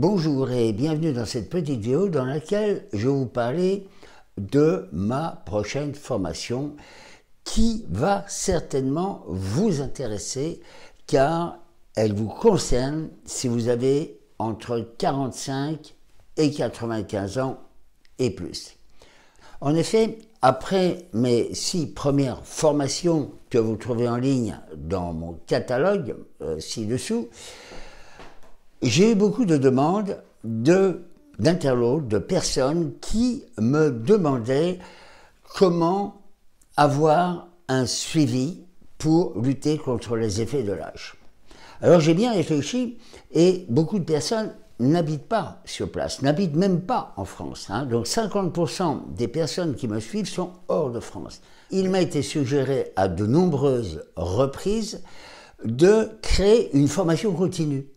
Bonjour et bienvenue dans cette petite vidéo dans laquelle je vais vous parler de ma prochaine formation qui va certainement vous intéresser car elle vous concerne si vous avez entre 45 et 95 ans et plus. En effet, après mes six premières formations que vous trouvez en ligne dans mon catalogue euh, ci-dessous, j'ai eu beaucoup de demandes d'interlocuteurs, de, personnes qui me demandaient comment avoir un suivi pour lutter contre les effets de l'âge. Alors j'ai bien réfléchi et beaucoup de personnes n'habitent pas sur place, n'habitent même pas en France. Hein. Donc 50% des personnes qui me suivent sont hors de France. Il m'a été suggéré à de nombreuses reprises de créer une formation continue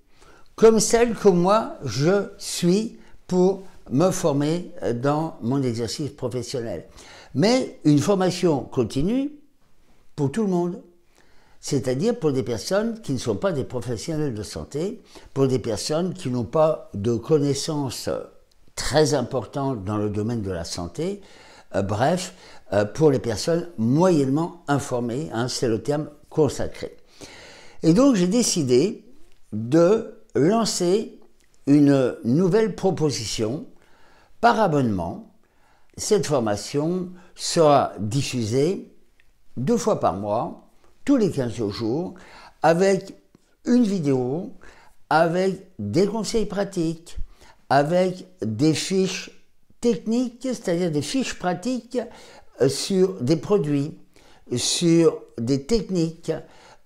comme celle que moi je suis pour me former dans mon exercice professionnel. Mais une formation continue pour tout le monde, c'est-à-dire pour des personnes qui ne sont pas des professionnels de santé, pour des personnes qui n'ont pas de connaissances très importantes dans le domaine de la santé, euh, bref, euh, pour les personnes moyennement informées, hein, c'est le terme consacré. Et donc j'ai décidé de lancer une nouvelle proposition par abonnement. Cette formation sera diffusée deux fois par mois, tous les 15 jours, avec une vidéo, avec des conseils pratiques, avec des fiches techniques, c'est-à-dire des fiches pratiques euh, sur des produits, sur des techniques,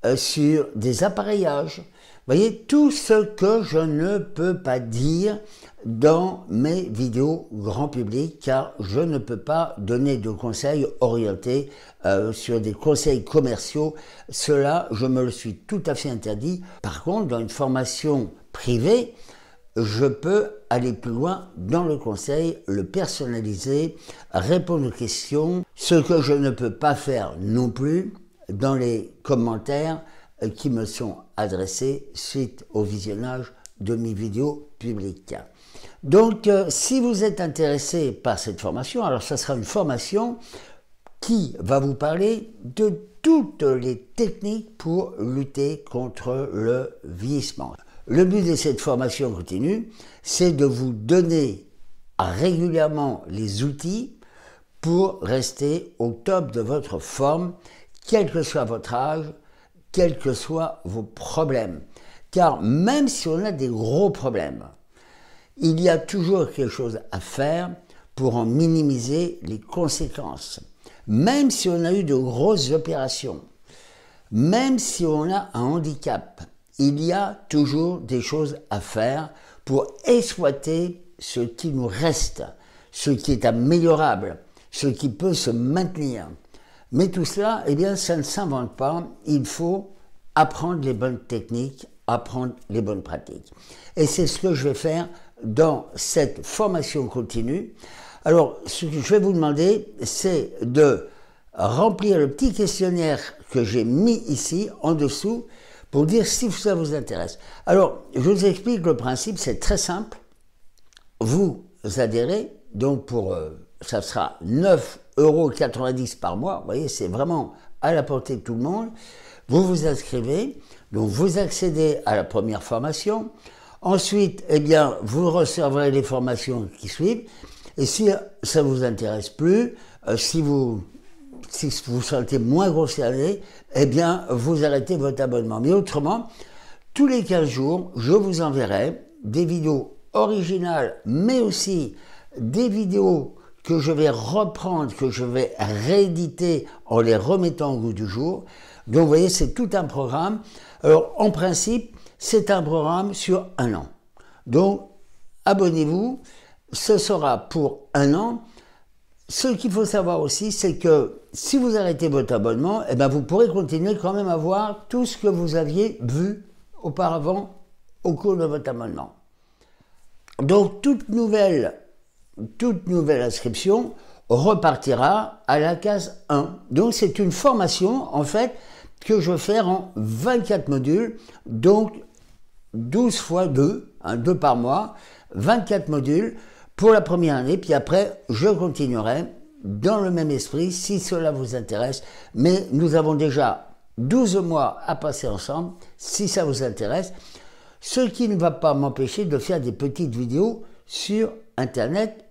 euh, sur des appareillages, voyez, tout ce que je ne peux pas dire dans mes vidéos grand public, car je ne peux pas donner de conseils orientés euh, sur des conseils commerciaux. Cela, je me le suis tout à fait interdit. Par contre, dans une formation privée, je peux aller plus loin dans le conseil, le personnaliser, répondre aux questions, ce que je ne peux pas faire non plus dans les commentaires euh, qui me sont adressés suite au visionnage de mes vidéos publiques. Donc, euh, si vous êtes intéressé par cette formation, alors ça sera une formation qui va vous parler de toutes les techniques pour lutter contre le vieillissement. Le but de cette formation continue, c'est de vous donner régulièrement les outils pour rester au top de votre forme, quel que soit votre âge, quels que soient vos problèmes. Car même si on a des gros problèmes, il y a toujours quelque chose à faire pour en minimiser les conséquences. Même si on a eu de grosses opérations, même si on a un handicap, il y a toujours des choses à faire pour exploiter ce qui nous reste, ce qui est améliorable, ce qui peut se maintenir. Mais tout cela, eh bien, ça ne s'invente pas. Il faut apprendre les bonnes techniques, apprendre les bonnes pratiques. Et c'est ce que je vais faire dans cette formation continue. Alors, ce que je vais vous demander, c'est de remplir le petit questionnaire que j'ai mis ici en dessous pour dire si ça vous intéresse. Alors, je vous explique le principe, c'est très simple. Vous adhérez, donc pour, euh, ça sera 9 euros 90 par mois. Vous voyez, c'est vraiment à la portée de tout le monde. Vous vous inscrivez, donc vous accédez à la première formation. Ensuite, eh bien, vous recevrez les formations qui suivent. Et si ça vous intéresse plus, euh, si vous si vous sentez moins concerné, eh bien, vous arrêtez votre abonnement. Mais autrement, tous les 15 jours, je vous enverrai des vidéos originales, mais aussi des vidéos que je vais reprendre, que je vais rééditer en les remettant au goût du jour. Donc vous voyez, c'est tout un programme. Alors en principe, c'est un programme sur un an. Donc abonnez-vous, ce sera pour un an. Ce qu'il faut savoir aussi, c'est que si vous arrêtez votre abonnement, eh bien, vous pourrez continuer quand même à voir tout ce que vous aviez vu auparavant au cours de votre abonnement. Donc toute nouvelle toute nouvelle inscription repartira à la case 1. Donc c'est une formation en fait que je vais faire en 24 modules, donc 12 fois 2, 2 hein, par mois, 24 modules pour la première année, puis après je continuerai dans le même esprit si cela vous intéresse, mais nous avons déjà 12 mois à passer ensemble si ça vous intéresse, ce qui ne va pas m'empêcher de faire des petites vidéos sur Internet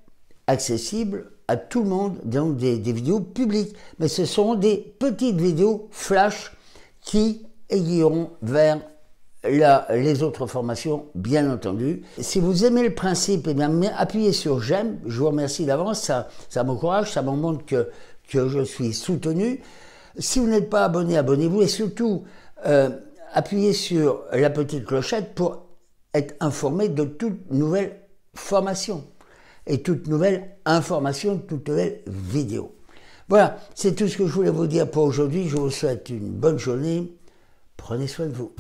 accessible à tout le monde, donc des, vidéos publiques. Mais ce sont des petites vidéos flash qui aiguilleront vers la, les autres formations, bien entendu. Si vous aimez le principe, eh bien, appuyez sur j'aime. Je vous remercie d'avance. Ça, m'encourage, ça me montre que, je suis soutenu. Si vous n'êtes pas abonné, abonnez-vous et surtout euh, appuyez sur la petite clochette pour être informé de toute nouvelle formation et toute nouvelle information, toute nouvelle vidéo. Voilà, c'est tout ce que je voulais vous dire pour aujourd'hui. Je vous souhaite une bonne journée. Prenez soin de vous.